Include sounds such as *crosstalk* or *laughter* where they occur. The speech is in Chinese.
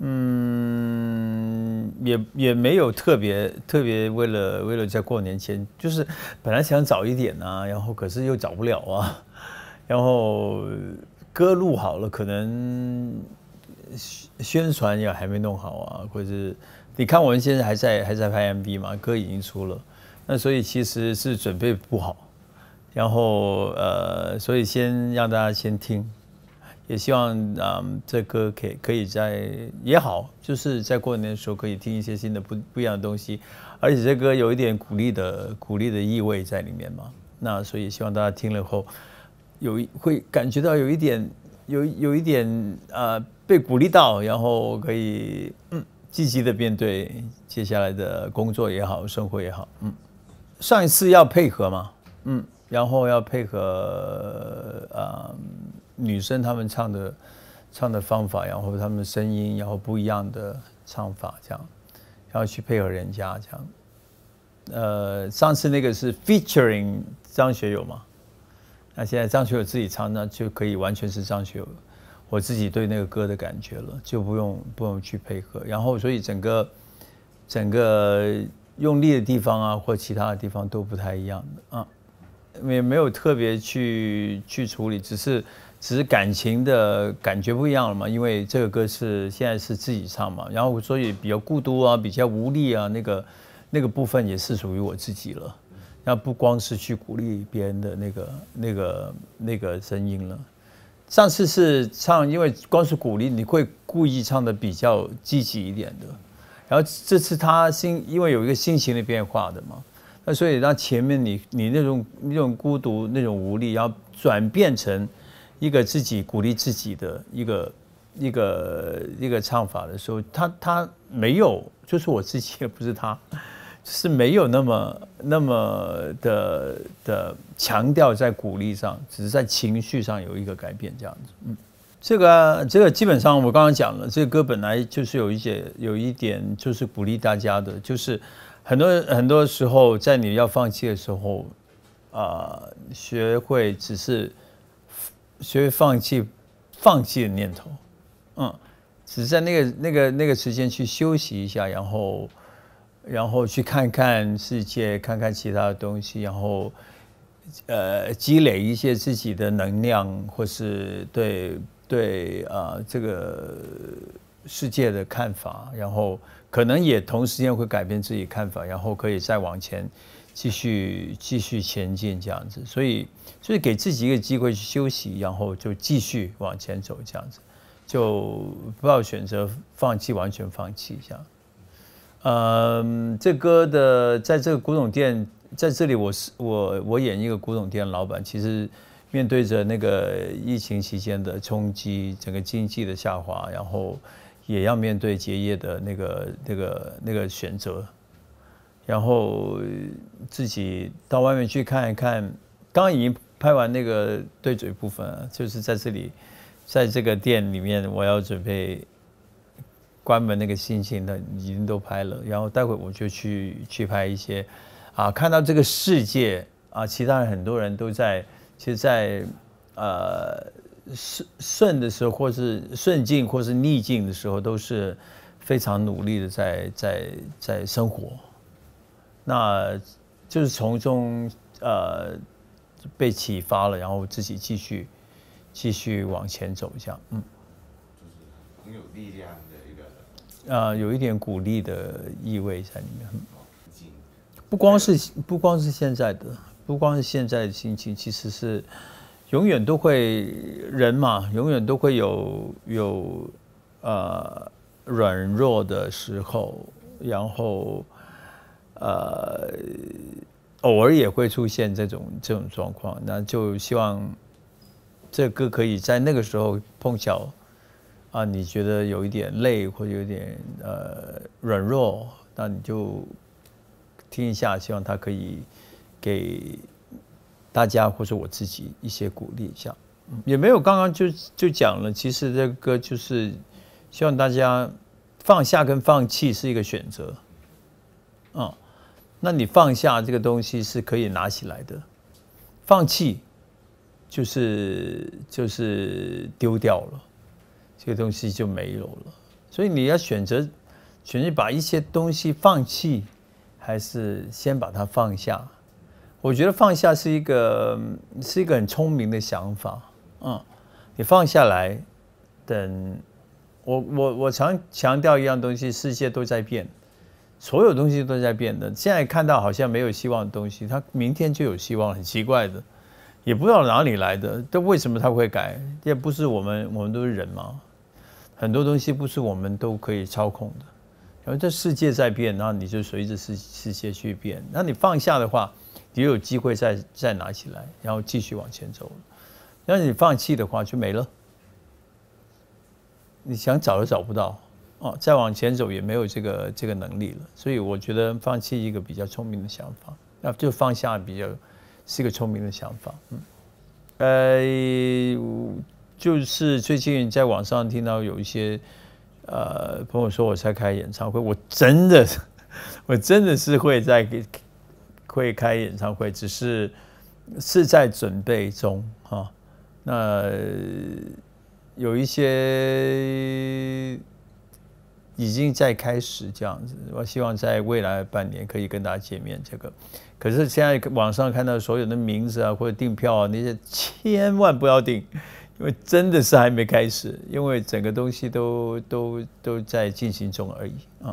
嗯，也也没有特别特别为了为了在过年前，就是本来想早一点啊，然后可是又早不了啊，然后歌录好了，可能宣宣传也还没弄好啊，或者你看我们现在还在还在拍 MV 嘛，歌已经出了，那所以其实是准备不好，然后呃，所以先让大家先听。也希望啊，这歌可以可以在也好，就是在过年的时候可以听一些新的不不一样的东西，而且这歌有一点鼓励的鼓励的意味在里面嘛。那所以希望大家听了后有会感觉到有一点有有一点啊被鼓励到，然后可以嗯积极的面对接下来的工作也好，生活也好，嗯，上一次要配合嘛，嗯，然后要配合嗯女生她们唱的唱的方法，然后她们的声音，然后不一样的唱法，这样，然后去配合人家这样。呃，上次那个是 featuring 张学友嘛？那现在张学友自己唱，那就可以完全是张学友我自己对那个歌的感觉了，就不用不用去配合。然后，所以整个整个用力的地方啊，或其他的地方都不太一样的啊，也没有特别去去处理，只是。只是感情的感觉不一样了嘛，因为这个歌是现在是自己唱嘛，然后所以比较孤独啊，比较无力啊，那个那个部分也是属于我自己了。那不光是去鼓励别人的那个那个那个声音了。上次是唱，因为光是鼓励你会故意唱的比较积极一点的。然后这次他心，因为有一个心情的变化的嘛，那所以让前面你你那种那种孤独那种无力，然后转变成。一个自己鼓励自己的一个一个一个唱法的时候，他他没有，就是我自己，也不是他，是没有那么那么的的强调在鼓励上，只是在情绪上有一个改变这样子。嗯，这个这个基本上我刚刚讲了，这个歌本来就是有一些有一点就是鼓励大家的，就是很多很多时候在你要放弃的时候，啊，学会只是。学会放弃，放弃的念头，嗯，只是在那个、那个、那个时间去休息一下，然后，然后去看看世界，看看其他的东西，然后，呃，积累一些自己的能量，或是对对啊，这个世界的看法，然后可能也同时间会改变自己看法，然后可以再往前。继续继续前进这样子，所以所以给自己一个机会去休息，然后就继续往前走这样子，就不要选择放弃，完全放弃这样。嗯，这歌的在这个古董店，在这里我是我我演一个古董店老板，其实面对着那个疫情期间的冲击，整个经济的下滑，然后也要面对结业的那个那个那个选择。然后自己到外面去看一看，刚已经拍完那个对嘴部分，就是在这里，在这个店里面，我要准备关门那个心情的已经都拍了。然后待会我就去去拍一些啊，看到这个世界啊，其他人很多人都在，其实，在呃顺顺的时候，或是顺境或是逆境的时候，都是非常努力的在在在生活。那就是从中呃被启发了，然后自己继续继续往前走，这样，嗯，就是很有力量的一个，呃，有一点鼓励的意味在里面。不光是不光是现在的，不光是现在的心情，其实是永远都会人嘛，永远都会有有呃软弱的时候，然后。呃，偶尔也会出现这种这种状况，那就希望这歌可以在那个时候碰巧啊，你觉得有一点累或者有点呃软弱，那你就听一下，希望它可以给大家或者我自己一些鼓励一下。也没有，刚刚就就讲了，其实这歌就是希望大家放下跟放弃是一个选择，嗯。那你放下这个东西是可以拿起来的，放弃就是就是丢掉了，这个东西就没有了。所以你要选择选择把一些东西放弃，还是先把它放下？我觉得放下是一个是一个很聪明的想法。嗯，你放下来，等我我我常强调一样东西：世界都在变。所有东西都在变的，现在看到好像没有希望的东西，它明天就有希望，很奇怪的，也不知道哪里来的。都为什么它会改？也不是我们，我们都是人嘛。很多东西不是我们都可以操控的。然后这世界在变，然后你就随着世世界去变。那你放下的话，你有机会再再拿起来，然后继续往前走那你放弃的话，就没了。你想找都找不到。哦，再往前走也没有这个这个能力了，所以我觉得放弃一个比较聪明的想法，那就放下比较是个聪明的想法。嗯，呃，就是最近在网上听到有一些呃朋友说我在开演唱会，我真的 *laughs* 我真的是会在会开演唱会，只是是在准备中哈。那有一些。已经在开始这样子，我希望在未来半年可以跟大家见面。这个，可是现在网上看到所有的名字啊，或者订票啊，那些千万不要订，因为真的是还没开始，因为整个东西都都都在进行中而已啊。